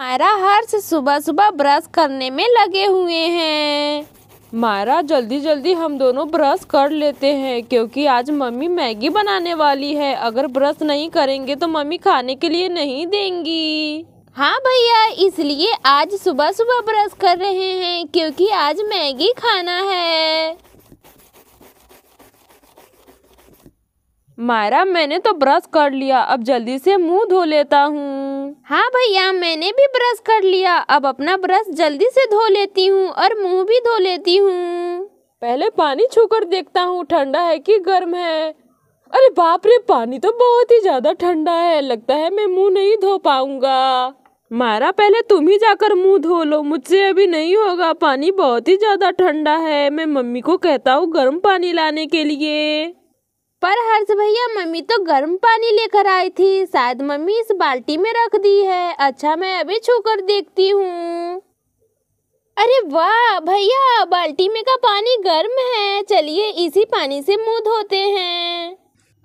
मायरा हर्ष सुबह सुबह ब्रश करने में लगे हुए हैं मायरा जल्दी जल्दी हम दोनों ब्रश कर लेते हैं क्योंकि आज मम्मी मैगी बनाने वाली है अगर ब्रश नहीं करेंगे तो मम्मी खाने के लिए नहीं देंगी हाँ भैया इसलिए आज सुबह सुबह ब्रश कर रहे हैं क्योंकि आज मैगी खाना है मायरा मैंने तो ब्रश कर लिया अब जल्दी से मुंह धो लेता हूँ हाँ भैया मैंने भी ब्रश कर लिया अब अपना ब्रश जल्दी से धो लेती हूँ और मुंह भी धो लेती हूँ पहले पानी छू कर देखता हूँ ठंडा है कि गर्म है अरे बाप रे पानी तो बहुत ही ज्यादा ठंडा है लगता है मैं मुंह नहीं धो पाऊंगा मारा पहले तुम ही जाकर मुंह धो लो मुझसे अभी नहीं होगा पानी बहुत ही ज्यादा ठंडा है मैं मम्मी को कहता हूँ गर्म पानी लाने के लिए पर हर्ष भैया मम्मी तो गर्म पानी लेकर आई थी शायद मम्मी इस बाल्टी में रख दी है अच्छा मैं अभी छू कर देखती हूँ अरे वाह भैया बाल्टी में का पानी गर्म है चलिए इसी पानी से मुँह धोते हैं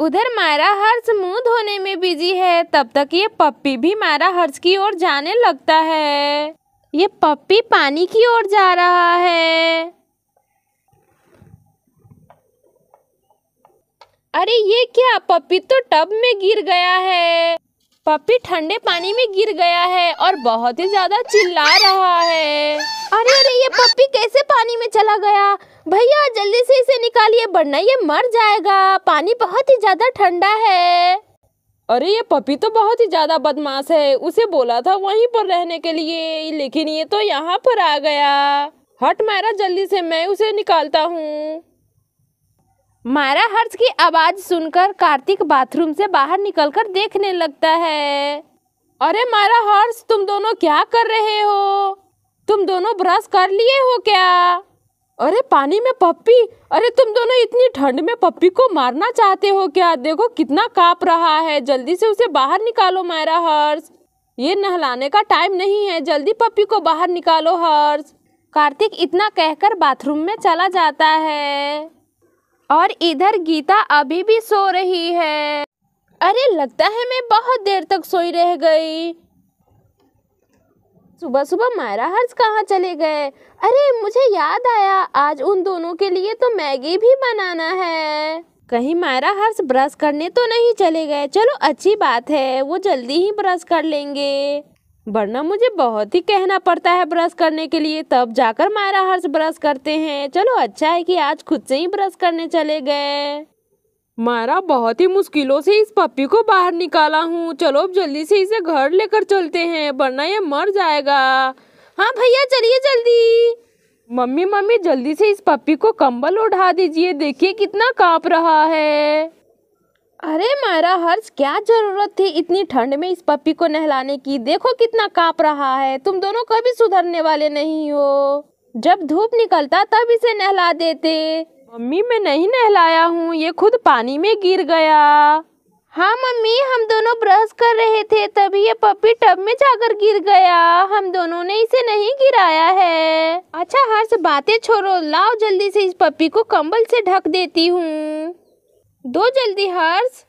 उधर मारा हर्ष मुंह धोने में बिजी है तब तक ये पप्पी भी मारा हर्ष की ओर जाने लगता है ये पप्पी पानी की ओर जा रहा है अरे ये क्या पपी तो टब में गिर गया है पपी ठंडे पानी में गिर गया है और बहुत ही ज्यादा चिल्ला रहा है अरे अरे ये पपी कैसे पानी में चला गया भैया जल्दी से इसे निकालिए वरना ये मर जाएगा पानी बहुत ही ज्यादा ठंडा है अरे ये पपी तो बहुत ही ज्यादा बदमाश है उसे बोला था वहीं पर रहने के लिए लेकिन ये तो यहाँ पर आ गया हट मारा जल्दी से मैं उसे निकालता हूँ मारा हर्ष की आवाज सुनकर कार्तिक बाथरूम से बाहर निकलकर देखने लगता है अरे मारा हर्ष तुम दोनों क्या कर रहे हो तुम दोनों ब्रश कर लिए हो क्या अरे पानी में पप्पी अरे तुम दोनों इतनी ठंड में पप्पी को मारना चाहते हो क्या देखो कितना काप रहा है जल्दी से उसे बाहर निकालो मायरा हर्ष ये नहलाने का टाइम नहीं है जल्दी पप्पी को बाहर निकालो हर्ष कार्तिक इतना कहकर बाथरूम में चला जाता है और इधर गीता अभी भी सो रही है अरे लगता है मैं बहुत देर तक सोई रह गई सुबह सुबह मायरा हर्ष कहाँ चले गए अरे मुझे याद आया आज उन दोनों के लिए तो मैगी भी बनाना है कहीं मायरा हर्ष ब्रश करने तो नहीं चले गए चलो अच्छी बात है वो जल्दी ही ब्रश कर लेंगे वरना मुझे बहुत ही कहना पड़ता है ब्रश करने के लिए तब जाकर मायरा हर्ष ब्रश करते हैं चलो अच्छा है कि आज खुद से ही ब्रश करने चले गए मायरा बहुत ही मुश्किलों से इस पप्पी को बाहर निकाला हूँ चलो अब जल्दी से इसे घर लेकर चलते हैं वरना ये मर जाएगा हाँ भैया चलिए जल्दी मम्मी मम्मी जल्दी से इस पप्पी को कम्बल उठा दीजिए देखिए कितना काँप रहा है अरे मायरा हर्ष क्या जरूरत थी इतनी ठंड में इस पप्पी को नहलाने की देखो कितना काप रहा है तुम दोनों कभी सुधरने वाले नहीं हो जब धूप निकलता तब इसे नहला देते मम्मी मैं नहीं नहलाया हूँ ये खुद पानी में गिर गया हाँ मम्मी हम दोनों ब्रश कर रहे थे तभी ये पप्पी टब में जाकर गिर गया हम दोनों ने इसे नहीं गिराया है अच्छा हर्ष बातें छोड़ो लाओ जल्दी से इस पप्पी को कंबल से ढक देती हूँ दो जल्दी हर्ष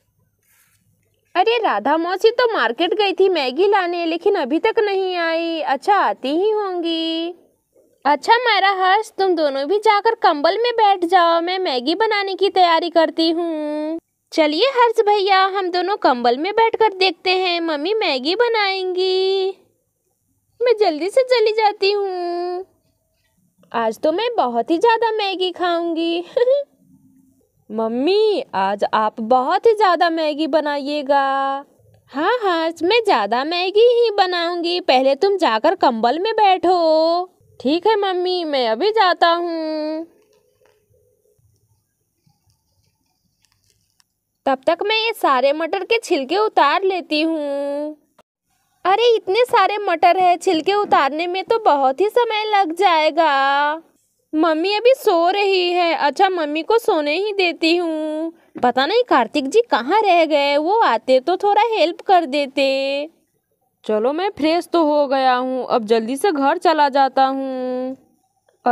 अरे राधा मौसी तो मार्केट गई थी मैगी लाने लेकिन अभी तक नहीं आई अच्छा आती ही होंगी अच्छा मेरा हर्ष तुम दोनों भी जाकर कंबल में बैठ जाओ मैं मैगी बनाने की तैयारी करती हूँ चलिए हर्ष भैया हम दोनों कंबल में बैठकर देखते हैं मम्मी मैगी बनाएंगी मैं जल्दी से चली जाती हूँ आज तो मैं बहुत ही ज़्यादा मैगी खाऊंगी मम्मी आज आप बहुत ही ज़्यादा मैगी बनाइएगा हाँ हाँ मैं ज़्यादा मैगी ही बनाऊंगी पहले तुम जाकर कंबल में बैठो ठीक है मम्मी मैं अभी जाता हूँ तब तक मैं ये सारे मटर के छिलके उतार लेती हूँ अरे इतने सारे मटर है छिलके उतारने में तो बहुत ही समय लग जाएगा मम्मी अभी सो रही है अच्छा मम्मी को सोने ही देती हूँ पता नहीं कार्तिक जी कहाँ रह गए वो आते तो थोड़ा हेल्प कर देते चलो मैं फ्रेश तो हो गया हूँ अब जल्दी से घर चला जाता हूँ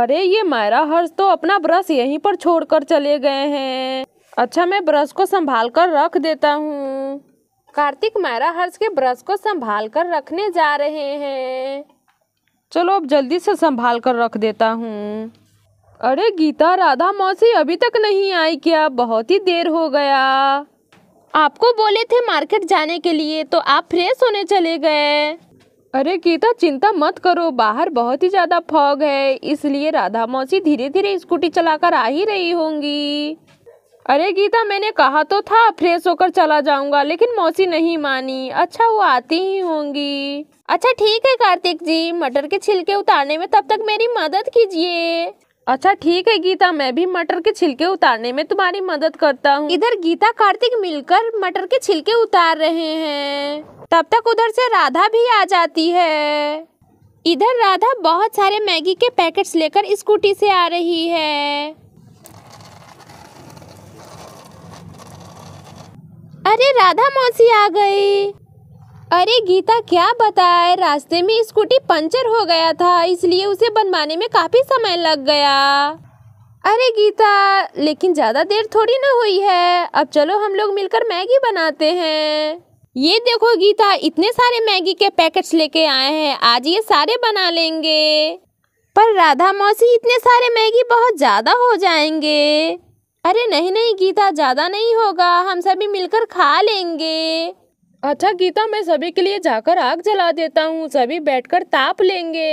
अरे ये मायरा हर्ष तो अपना ब्रश यहीं पर छोड़कर चले गए हैं अच्छा मैं ब्रश को संभाल कर रख देता हूँ कार्तिक मायरा हर्ष के ब्रश को संभाल कर रखने जा रहे हैं चलो अब जल्दी से संभाल कर रख देता हूँ अरे गीता राधा मौसी अभी तक नहीं आई क्या बहुत ही देर हो गया आपको बोले थे मार्केट जाने के लिए तो आप फ्रेश होने चले गए अरे गीता चिंता मत करो बाहर बहुत ही ज़्यादा फॉग है इसलिए राधा मौसी धीरे धीरे स्कूटी चलाकर आ ही रही होंगी अरे गीता मैंने कहा तो था फ्रेश होकर चला जाऊंगा लेकिन मौसी नहीं मानी अच्छा वो आती ही होंगी अच्छा ठीक है कार्तिक जी मटर के छिलके उतारने में तब तक मेरी मदद कीजिए अच्छा ठीक है गीता मैं भी मटर के छिलके उतारने में तुम्हारी मदद करता हूँ इधर गीता कार्तिक मिलकर मटर के छिलके उतार रहे हैं तब तक उधर से राधा भी आ जाती है इधर राधा बहुत सारे मैगी के पैकेट्स लेकर स्कूटी से आ रही है अरे राधा मौसी आ गई अरे गीता क्या बताए रास्ते में स्कूटी पंचर हो गया था इसलिए उसे बनवाने में काफ़ी समय लग गया अरे गीता लेकिन ज़्यादा देर थोड़ी ना हुई है अब चलो हम लोग मिलकर मैगी बनाते हैं ये देखो गीता इतने सारे मैगी के पैकेट्स लेके आए हैं आज ये सारे बना लेंगे पर राधा मौसी इतने सारे मैगी बहुत ज़्यादा हो जाएंगे अरे नहीं नहीं गीता ज़्यादा नहीं होगा हम सभी मिलकर खा लेंगे अच्छा गीता मैं सभी के लिए जाकर आग जला देता हूँ सभी बैठकर ताप लेंगे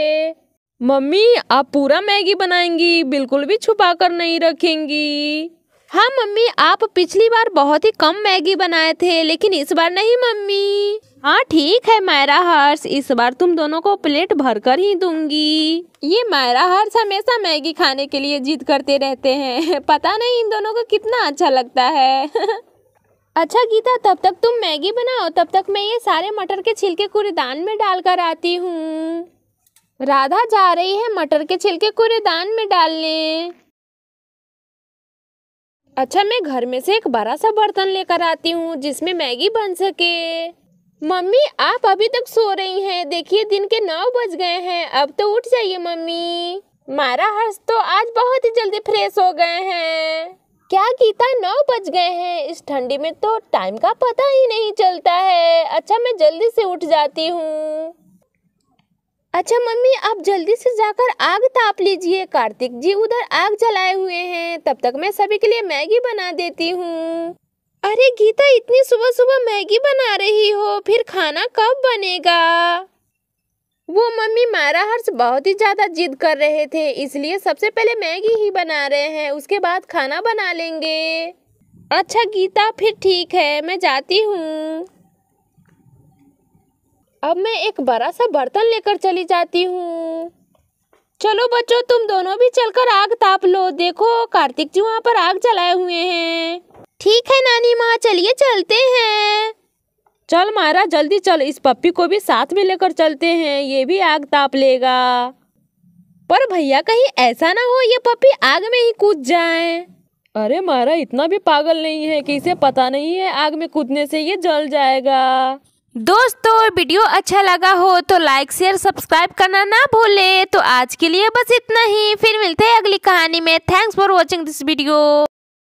मम्मी आप पूरा मैगी बनाएंगी बिल्कुल भी छुपा कर नहीं रखेंगी हाँ मम्मी आप पिछली बार बहुत ही कम मैगी बनाए थे लेकिन इस बार नहीं मम्मी हाँ ठीक है मायरा हर्ष इस बार तुम दोनों को प्लेट भर कर ही दूंगी ये मायरा हर्ष हमेशा मैगी खाने के लिए जिद करते रहते हैं पता नहीं इन दोनों को कितना अच्छा लगता है अच्छा गीता तब तक तुम मैगी बनाओ तब तक मैं ये सारे मटर के छिलके कूड़ेदान में डालकर आती हूँ राधा जा रही है मटर के छिलके कूड़ेदान में डालने अच्छा मैं घर में से एक बड़ा सा बर्तन लेकर आती हूँ जिसमें मैगी बन सके मम्मी आप अभी तक सो रही हैं देखिए दिन के नौ बज गए हैं अब तो उठ जाइए मम्मी मारा हर्ष तो आज बहुत ही जल्दी फ्रेश हो गए हैं क्या गीता नौ बज गए हैं इस ठंडी में तो टाइम का पता ही नहीं चलता है अच्छा मैं जल्दी से उठ जाती हूँ अच्छा मम्मी आप जल्दी से जाकर आग ताप लीजिए कार्तिक जी उधर आग जलाए हुए हैं तब तक मैं सभी के लिए मैगी बना देती हूँ अरे गीता इतनी सुबह सुबह मैगी बना रही हो फिर खाना कब बनेगा वो मम्मी मारा हर्ष बहुत ही ज़्यादा जिद कर रहे थे इसलिए सबसे पहले मैगी ही बना रहे हैं उसके बाद खाना बना लेंगे अच्छा गीता फिर ठीक है मैं जाती हूँ अब मैं एक बड़ा सा बर्तन लेकर चली जाती हूँ चलो बच्चों तुम दोनों भी चलकर आग ताप लो देखो कार्तिक जी वहाँ पर आग जलाए हुए हैं ठीक है नानी माँ चलिए चलते हैं चल मायरा जल्दी चल इस पप्पी को भी साथ में लेकर चलते हैं ये भी आग ताप लेगा पर भैया कहीं ऐसा ना हो ये पप्पी आग में ही कूद जाए अरे मारा इतना भी पागल नहीं है कि इसे पता नहीं है आग में कूदने से ये जल जाएगा दोस्तों वीडियो अच्छा लगा हो तो लाइक शेयर सब्सक्राइब करना ना भूले तो आज के लिए बस इतना ही फिर मिलते हैं अगली कहानी में thanks for watching this video